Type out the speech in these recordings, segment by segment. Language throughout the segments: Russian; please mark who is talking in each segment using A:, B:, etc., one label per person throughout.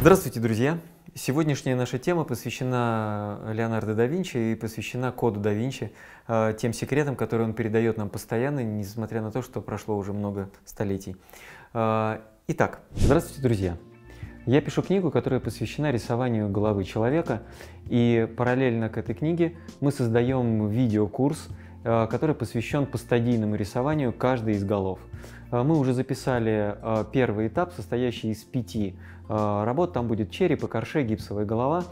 A: Здравствуйте, друзья! Сегодняшняя наша тема посвящена э, Леонардо да Винчи и посвящена коду да Винчи, э, тем секретам, которые он передает нам постоянно, несмотря на то, что прошло уже много столетий. Э, итак, здравствуйте, друзья! Я пишу книгу, которая посвящена рисованию головы человека, и параллельно к этой книге мы создаем видеокурс, курс Э, который посвящен постадийному рисованию каждой из голов. Э, мы уже записали э, первый этап, состоящий из пяти работ. Там будет череп, корше, гипсовая голова.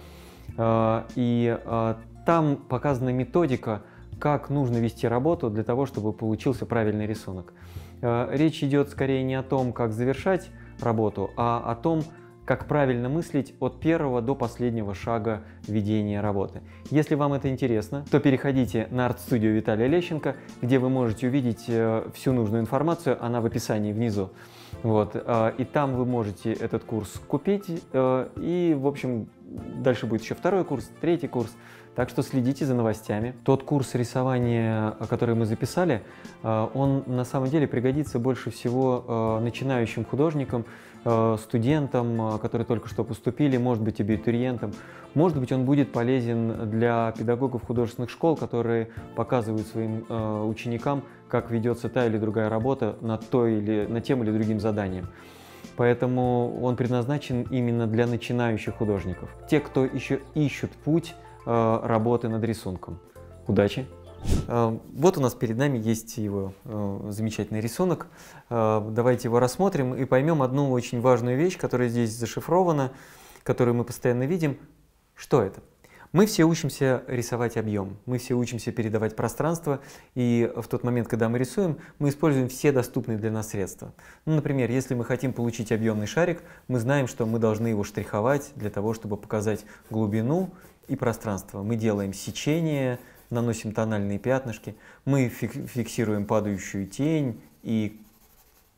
A: И там показана методика, как нужно вести работу для того, чтобы получился правильный рисунок. Речь идет скорее не о том, как завершать работу, а о том, как правильно мыслить от первого до последнего шага ведения работы. Если вам это интересно, то переходите на арт-студию Виталия Лещенко, где вы можете увидеть э, всю нужную информацию, она в описании внизу. Вот, э, и там вы можете этот курс купить, э, и, в общем, дальше будет еще второй курс, третий курс, так что следите за новостями. Тот курс рисования, который мы записали, э, он на самом деле пригодится больше всего э, начинающим художникам, э, студентам, которые только что поступили, может быть, абитуриентам. Может быть, он будет полезен для педагогов художественных школ, которые показывают своим ученикам, как ведется та или другая работа над, той или, над тем или другим заданием. Поэтому он предназначен именно для начинающих художников. Те, кто еще ищут путь Э, работы над рисунком. Удачи! Э, вот у нас перед нами есть его э, замечательный рисунок. Давайте его рассмотрим и поймем одну очень важную вещь, которая здесь зашифрована, которую мы постоянно видим. Что это? Мы все учимся рисовать объем, мы все учимся передавать пространство, и в тот момент, когда мы рисуем, мы используем все доступные для нас средства. Ну, например, если мы хотим получить объемный шарик, мы знаем, что мы должны его штриховать для того, чтобы показать глубину и пространство. Мы делаем сечение, наносим тональные пятнышки, мы фиксируем падающую тень и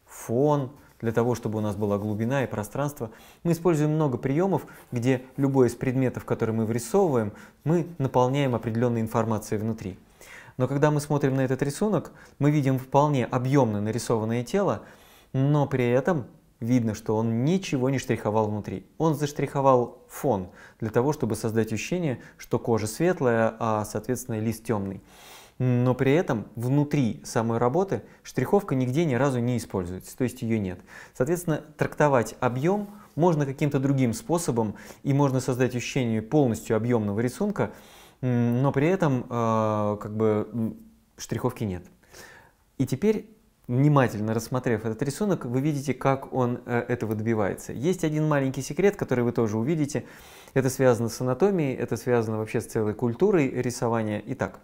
A: фон, для того, чтобы у нас была глубина и пространство. Мы используем много приемов, где любой из предметов, которые мы вырисовываем, мы наполняем определенной информацией внутри. Но когда мы смотрим на этот рисунок, мы видим вполне объемно нарисованное тело, но при этом видно, что он ничего не штриховал внутри. Он заштриховал фон для того, чтобы создать ощущение, что кожа светлая, а, соответственно, лист темный. Но при этом внутри самой работы штриховка нигде ни разу не используется, то есть ее нет. Соответственно, трактовать объем можно каким-то другим способом, и можно создать ощущение полностью объемного рисунка, но при этом э, как бы штриховки нет. И теперь внимательно рассмотрев этот рисунок, вы видите, как он э, этого добивается. Есть один маленький секрет, который вы тоже увидите. Это связано с анатомией, это связано вообще с целой культурой рисования. Итак,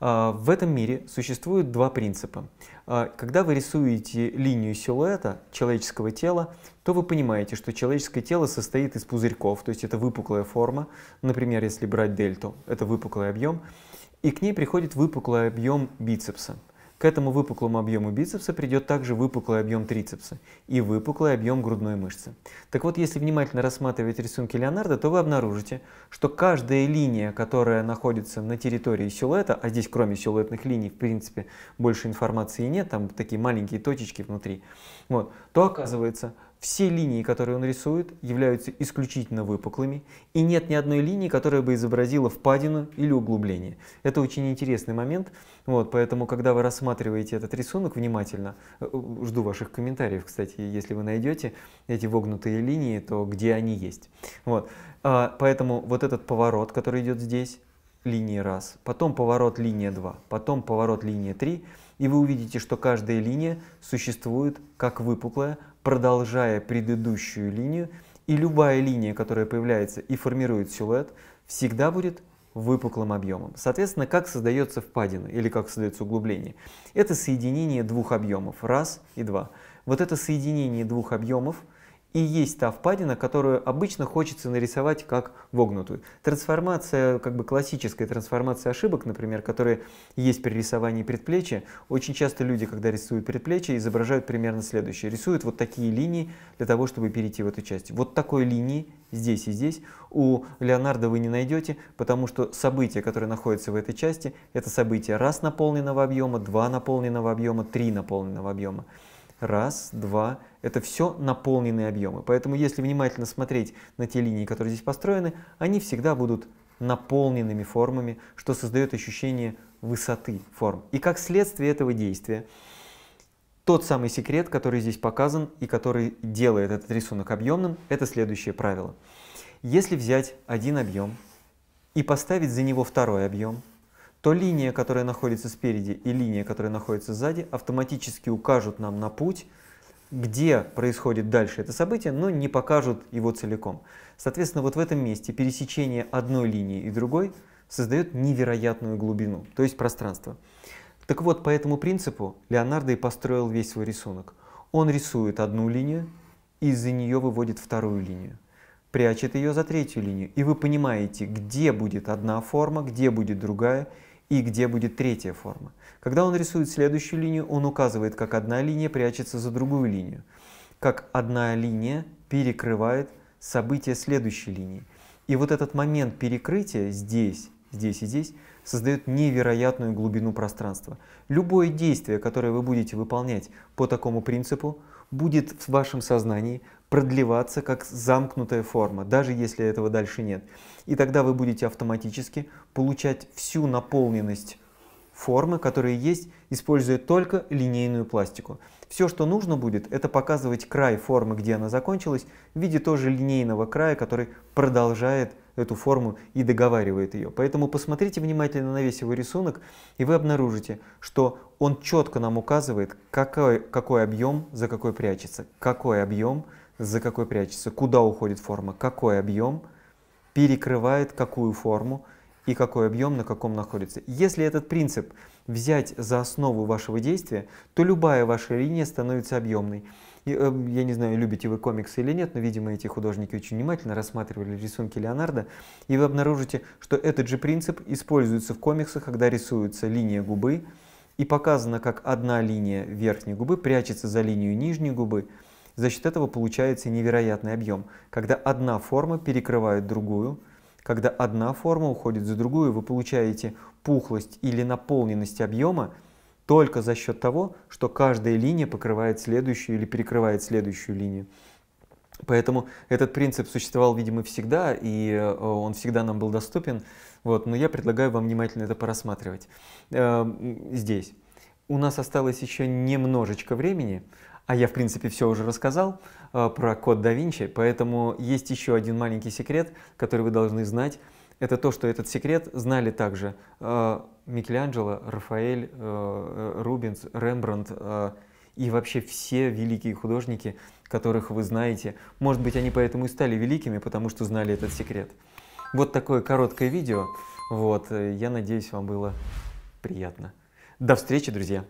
A: э, в этом мире существуют два принципа. Э, когда вы рисуете линию силуэта человеческого тела, то вы понимаете, что человеческое тело состоит из пузырьков, то есть это выпуклая форма, например, если брать дельту, это выпуклый объем, и к ней приходит выпуклый объем бицепса. К этому выпуклому объему бицепса придет также выпуклый объем трицепса и выпуклый объем грудной мышцы. Так вот, если внимательно рассматривать рисунки Леонардо, то вы обнаружите, что каждая линия, которая находится на территории силуэта, а здесь кроме силуэтных линий, в принципе, больше информации нет, там такие маленькие точечки внутри, вот, то оказывается, все линии, которые он рисует, являются исключительно выпуклыми, и нет ни одной линии, которая бы изобразила впадину или углубление. Это очень интересный момент, вот, поэтому, когда вы рассматриваете этот рисунок внимательно, э, жду ваших комментариев, кстати, если вы найдете эти вогнутые линии, то где они есть. Вот, а, поэтому вот этот поворот, который идет здесь, линии раз, потом поворот линия 2, потом поворот линия 3, и вы увидите, что каждая линия существует как выпуклая, продолжая предыдущую линию, и любая линия, которая появляется и формирует силуэт, всегда будет выпуклым объемом. Соответственно, как создается впадина или как создается углубление? Это соединение двух объемов, раз и два. Вот это соединение двух объемов и есть та впадина, которую обычно хочется нарисовать как вогнутую. Трансформация, как бы классическая трансформация ошибок, например, которые есть при рисовании предплечья. Очень часто люди, когда рисуют предплечье, изображают примерно следующее. Рисуют вот такие линии для того, чтобы перейти в эту часть. Вот такой линии здесь и здесь у Леонардо вы не найдете, потому что события, которые находятся в этой части, это события раз наполненного объема, два наполненного объема, три наполненного объема. Раз, два. Это все наполненные объемы. Поэтому если внимательно смотреть на те линии, которые здесь построены, они всегда будут наполненными формами, что создает ощущение высоты форм. И как следствие этого действия, тот самый секрет, который здесь показан и который делает этот рисунок объемным, это следующее правило. Если взять один объем и поставить за него второй объем, то линия, которая находится спереди, и линия, которая находится сзади, автоматически укажут нам на путь, где происходит дальше это событие, но не покажут его целиком. Соответственно, вот в этом месте пересечение одной линии и другой создает невероятную глубину, то есть пространство. Так вот, по этому принципу Леонардо и построил весь свой рисунок. Он рисует одну линию, и из-за нее выводит вторую линию, прячет ее за третью линию, и вы понимаете, где будет одна форма, где будет другая, и где будет третья форма. Когда он рисует следующую линию, он указывает, как одна линия прячется за другую линию, как одна линия перекрывает события следующей линии. И вот этот момент перекрытия здесь, здесь и здесь создает невероятную глубину пространства. Любое действие, которое вы будете выполнять по такому принципу, будет в вашем сознании продлеваться как замкнутая форма, даже если этого дальше нет. И тогда вы будете автоматически получать всю наполненность формы, которая есть, используя только линейную пластику. Все, что нужно будет, это показывать край формы, где она закончилась, в виде тоже линейного края, который продолжает эту форму и договаривает ее. Поэтому посмотрите внимательно на весь его рисунок, и вы обнаружите, что он четко нам указывает, какой, какой объем за какой прячется, какой объем – за какой прячется, куда уходит форма, какой объем перекрывает какую форму и какой объем на каком находится. Если этот принцип взять за основу вашего действия, то любая ваша линия становится объемной. Э, я не знаю, любите вы комиксы или нет, но, видимо, эти художники очень внимательно рассматривали рисунки Леонардо, и вы обнаружите, что этот же принцип используется в комиксах, когда рисуется линия губы, и показано, как одна линия верхней губы прячется за линию нижней губы, за счет этого получается невероятный объем, когда одна форма перекрывает другую, когда одна форма уходит за другую, вы получаете пухлость или наполненность объема только за счет того, что каждая линия покрывает следующую или перекрывает следующую линию. Поэтому этот принцип существовал, видимо, всегда, и э, он всегда нам был доступен. Вот, но я предлагаю вам внимательно это порассматривать. Эм, здесь. У нас осталось еще немножечко времени. А я, в принципе, все уже рассказал э, про код да Винчи, поэтому есть еще один маленький секрет, который вы должны знать. Это то, что этот секрет знали также э, Микеланджело, Рафаэль, э, э Рубинс, Рембрандт э, и вообще все великие художники, которых вы знаете. Может быть, они поэтому и стали великими, потому что знали этот секрет. Вот такое короткое видео. Вот, э, я надеюсь, вам было приятно. До встречи, друзья!